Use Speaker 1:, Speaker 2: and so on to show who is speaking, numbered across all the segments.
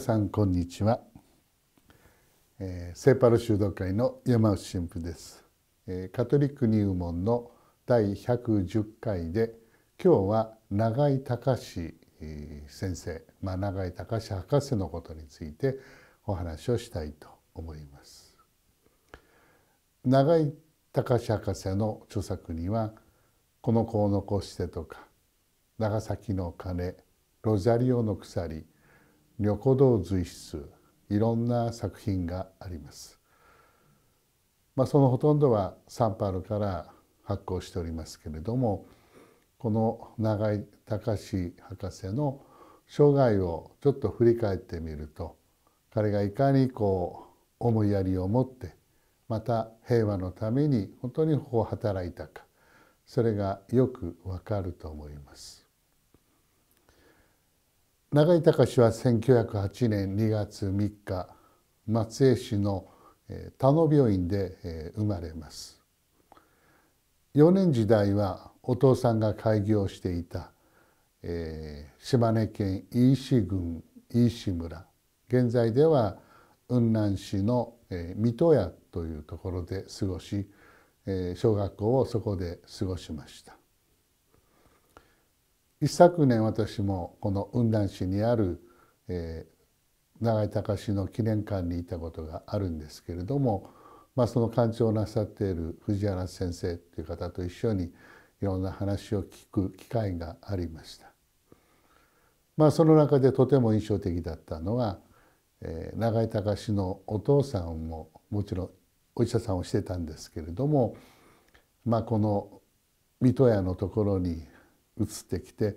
Speaker 1: さんこんにちは、えー、セーパル修道会の山内神父です、えー、カトリック入門の第110回で今日は永井隆先生、まあ、永井隆博士のことについてお話をしたいと思います永井隆博士の著作にはこの子を残してとか長崎の鐘ロザリオの鎖旅行道随筆いろんな作品があります。まあ、そのほとんどはサンパールから発行しておりますけれどもこの永井隆博士の生涯をちょっと振り返ってみると彼がいかにこう思いやりを持ってまた平和のために本当にこう働いたかそれがよくわかると思います。永井隆は1908年2月3日松江市の田野病院で生まれます幼年時代はお父さんが開業していた、島根県飯市郡飯市村現在では雲南市の、水戸屋というところで過ごし、小学校をそこで過ごしました一昨年私もこの雲南市にある、えー、永井隆の記念館にいたことがあるんですけれども、まあ、その館長をなさっている藤原先生という方と一緒にいろんな話を聞く機会がありました。まあ、その中でとても印象的だったのは、えー、永井隆のお父さんももちろんお医者さんをしてたんですけれども、まあ、この水戸屋のところに移ってきて、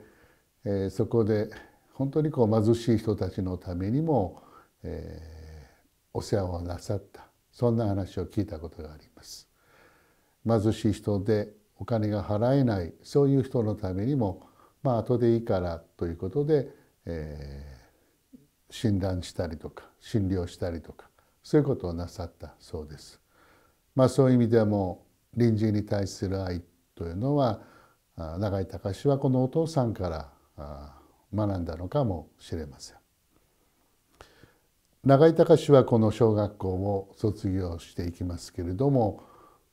Speaker 1: えー、そこで本当にこう貧しい人たちのためにも、えー、お世話をなさったそんな話を聞いたことがあります。貧しい人でお金が払えないそういう人のためにもまあ後でいいからということで、えー、診断したりとか診療したりとかそういうことをなさったそうです。まあ、そういう意味でも隣人に対する愛というのは永井隆はこのお父さんから学んだのかもしれません。永井隆はこの小学校を卒業していきますけれども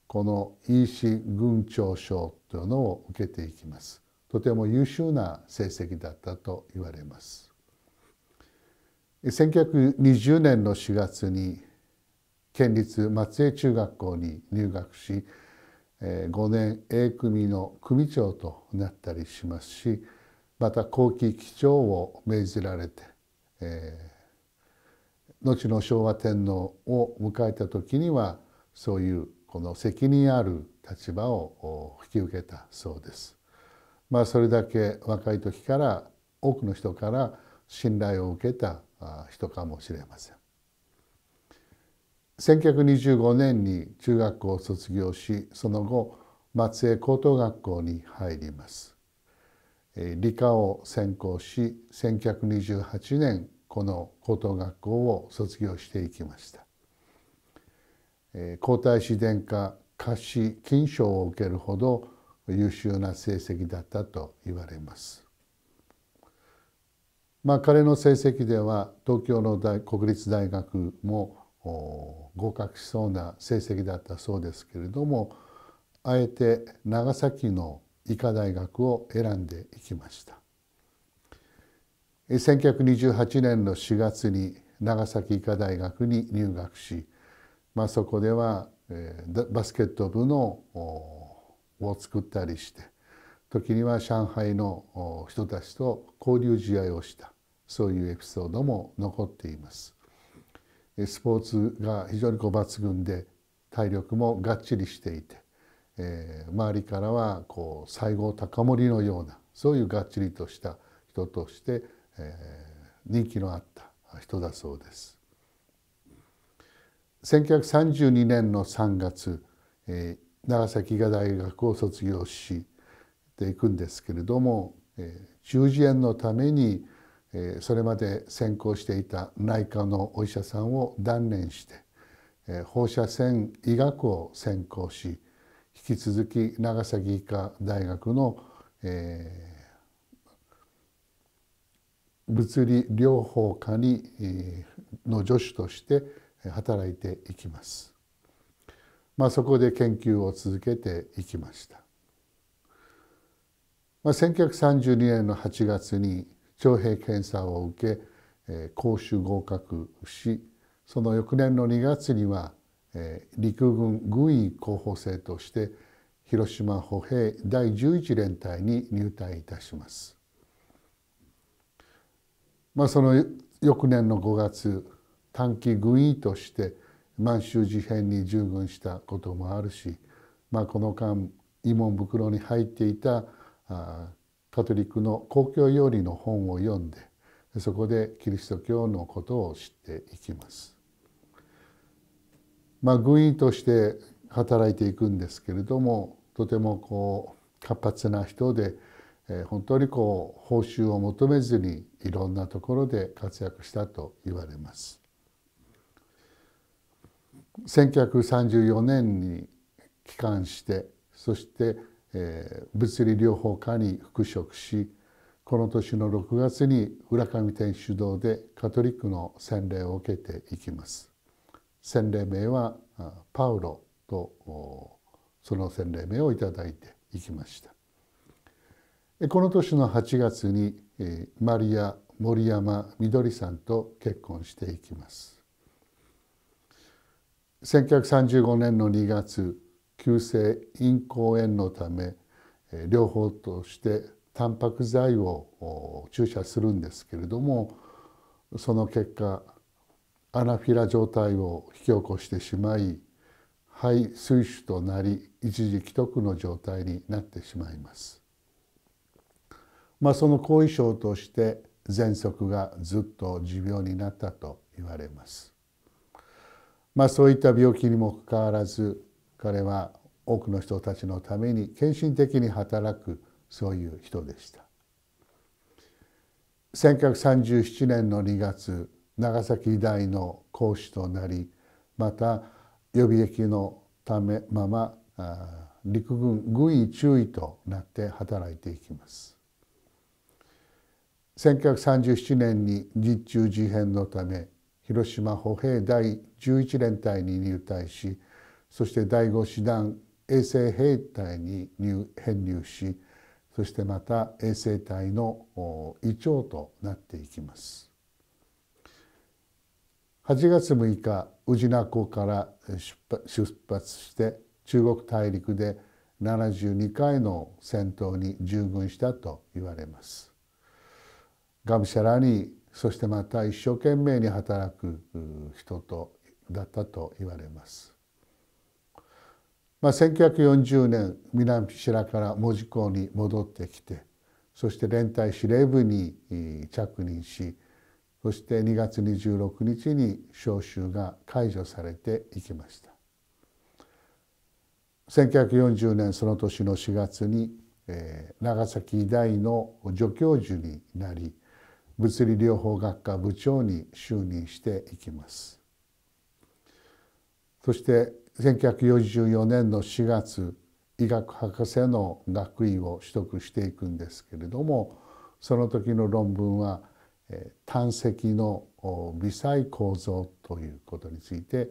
Speaker 1: この医師群長賞というのを受けていきます。とても優秀な成績だったと言われます。1920年の4月に県立松江中学校に入学し5年 A 組の組長となったりしますしまた後期機長を命じられて、えー、後の昭和天皇を迎えた時にはそういうこの責任ある立場を引き受けたそうです。まあ、それだけ若い時から多くの人から信頼を受けた人かもしれません。1925年に中学校を卒業しその後松江高等学校に入ります理科を専攻し1928年この高等学校を卒業していきました皇太子殿下菓子金賞を受けるほど優秀な成績だったと言われますまあ彼の成績では東京の大国立大学も合格しそうな成績だったそうですけれどもあえて長崎の医科大学を選んでいきました1928年の4月に長崎医科大学に入学し、まあ、そこではバスケット部のを作ったりして時には上海の人たちと交流試合をしたそういうエピソードも残っています。スポーツが非常にこう抜群で体力もがっちりしていて、えー、周りからはこう西郷隆盛のようなそういうがっちりとした人として、えー、人気のあった人だそうです。1932年の3月、えー、長崎医科大学を卒業していくんですけれども、えー、中耳炎のために、えーそれまで専攻していた内科のお医者さんを断念して放射線医学を専攻し引き続き長崎医科大学の、えー、物理療法科に、えー、の助手として働いていきます。まあ、そこで研究を続けていきました。まあ、1932年の8月に徴兵検査を受け、え講習合格しその翌年の2月には、え陸軍軍医候補生として広島歩兵第11連隊に入隊いたします。まあ、その翌年の5月短期軍医として満州事変に従軍したこともあるし、まあ、この間慰問袋に入っていたカトリックの公共料理の本を読んでそこでキリスト教のことを知っていきます。まあ、軍医として働いていくんですけれどもとてもこう活発な人で、えー、本当にこう報酬を求めずにいろんなところで活躍したと言われます。1934年に帰還してそしてえー、物理療法科に復職しこの年の6月に浦上天主堂でカトリックの洗礼を受けていきます洗礼名はパウロとその洗礼名をいただいていきましたこの年の8月にマリア森山みどりさんと結婚していきます1935年の2月急性咽喉炎のため両方としてタンパク剤を注射するんですけれどもその結果アナフィラ状態を引き起こしてしまい肺水腫となり一時既得の状態になってしまいます。まあ、その後遺症として喘息がずっと持病になったと言われます。まあ、そういった病気にもかかわらず彼は多くの人たちのために献身的に働くそういう人でした1937年の2月長崎大の講師となりまた予備役のためまま陸軍軍医中尉となって働いていきます1937年に日中事変のため広島歩兵第11連隊に入隊しそして第五師団衛生兵隊に入編入しそしてまた衛生隊の胃腸となっていきます8月6日宇品港から出発して中国大陸で72回の戦闘に従軍したと言われますがむしゃらにそしてまた一生懸命に働く人とだったと言われますまあ、1940年南白から門司港に戻ってきてそして連隊司令部に着任しそして2月26日に召集が解除されていきました1940年その年の4月に、え長崎医大の助教授になり物理療法学科部長に就任していきますそして1944年の4月医学博士の学位を取得していくんですけれどもその時の論文は胆石の微細構造ということについて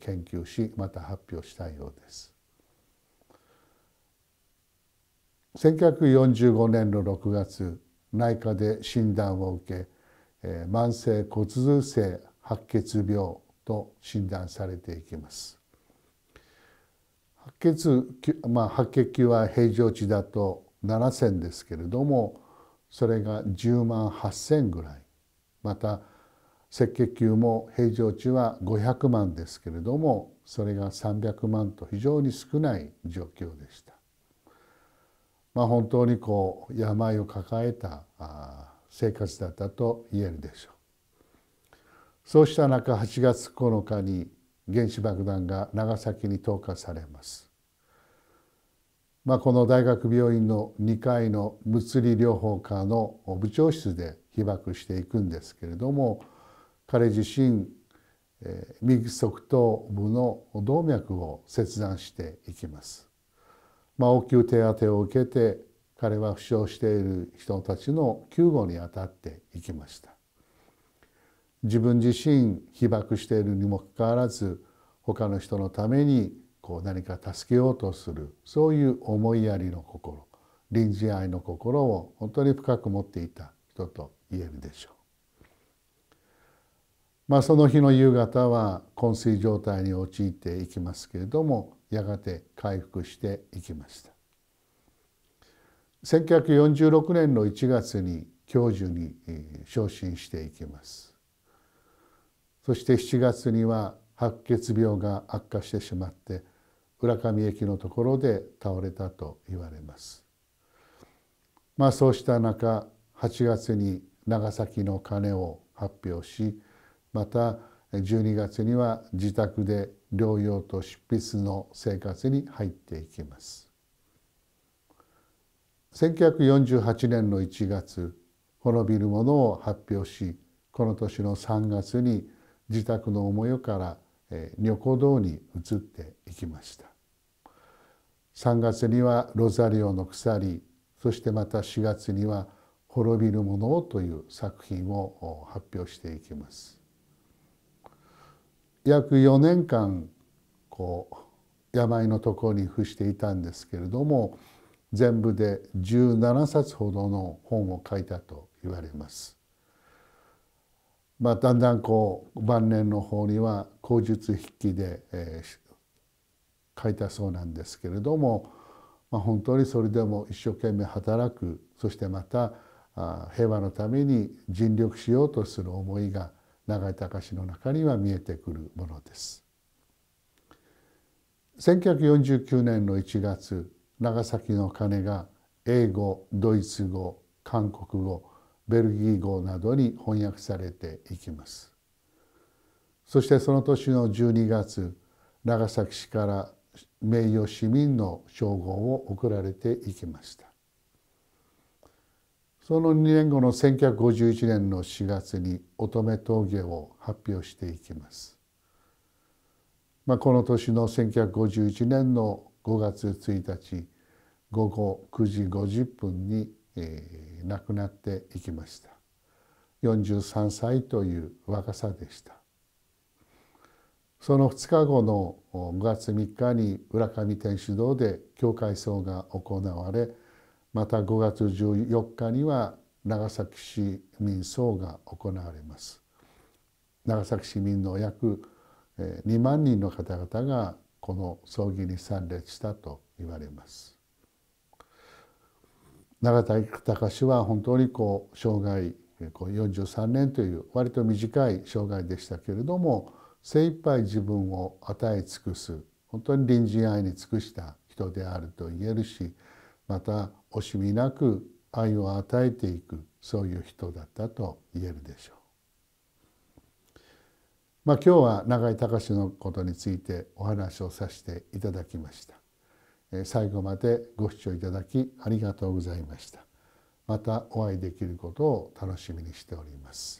Speaker 1: 研究しまた発表したようです。1945年の6月内科で診断を受け慢性骨髄性白血病と診断されていきます。白血、まあ、白血球は平常値だと7,000ですけれどもそれが10万8,000ぐらいまた赤血球も平常値は500万ですけれどもそれが300万と非常に少ない状況でした。まあ、本当にこう病を抱えた生活だったと言えるでしょう。そうした中8月9日に原子爆弾が長崎に投下されます、まあ、この大学病院の2階の物理療法科の部長室で被爆していくんですけれども彼自身右側頭部の動脈を切断していきます、まあ、応急手当を受けて彼は負傷している人たちの救護にあたっていきました自分自身被爆しているにもかかわらず他の人のためにこう何か助けようとするそういう思いやりの心臨時愛の心を本当に深く持っていた人と言えるでしょう。まあ、その日の夕方は昏睡状態に陥っていきますけれどもやがて回復していきました1946年の1月に教授に昇進していきますそして7月には白血病が悪化してしまって浦上駅のところで倒れたと言われます。まあそうした中8月に長崎の鐘を発表しまた12月には自宅で療養と執筆の生活に入っていきます。1948年の1月滅びるものを発表しこの年の3月に自宅の母屋から女子堂に移っていきました3月にはロザリオの鎖そしてまた4月には滅びるものをという作品を発表していきます約4年間こう病のところに伏していたんですけれども全部で17冊ほどの本を書いたと言われますまあ、だんだんこう晩年の方には口述筆記で、えー、書いたそうなんですけれども、まあ、本当にそれでも一生懸命働くそしてまたあ平和のために尽力しようとする思いが永井隆の中には見えてくるものです。1949年の1月長崎の鐘が英語ドイツ語韓国語ベルギー語などに翻訳されていきますそしてその年の12月長崎市から名誉市民の称号を贈られていきましたその2年後の1951年の4月に乙女峠を発表していきます、まあ、この年の1951年の5月1日午後9時50分にえ亡くなっていきました43歳という若さでしたその2日後の5月3日に浦上天主堂で教会葬が行われまた5月14日には長崎市民葬が行われます長崎市民の約2万人の方々がこの葬儀に参列したと言われます永田隆は本当にこう生涯こう43年という割と短い生涯でしたけれども精一杯自分を与え尽くす本当に隣人愛に尽くした人であると言えるしまた惜しみなく愛を与えていくそういう人だったと言えるでしょう。まあ、今日は永井隆のことについてお話をさせていただきました。最後までご視聴いただきありがとうございました。またお会いできることを楽しみにしております。